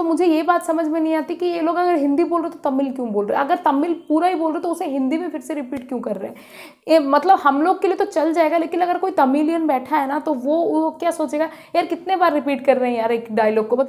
तो मुझे ये बात समझ में नहीं आती कि ये लोग अगर हिंदी बोल रहे तो तमिल क्यों बोल रहे अगर तमिल पूरा ही बोल रहे तो उसे हिंदी में फिर से रिपीट क्यों कर रहे हैं मतलब हम लोग के लिए तो चल जाएगा लेकिन अगर कोई तमिलियन बैठा है ना तो वो, वो क्या सोचेगा यार कितने बार रिपीट कर रहे हैं यार एक डायलॉग को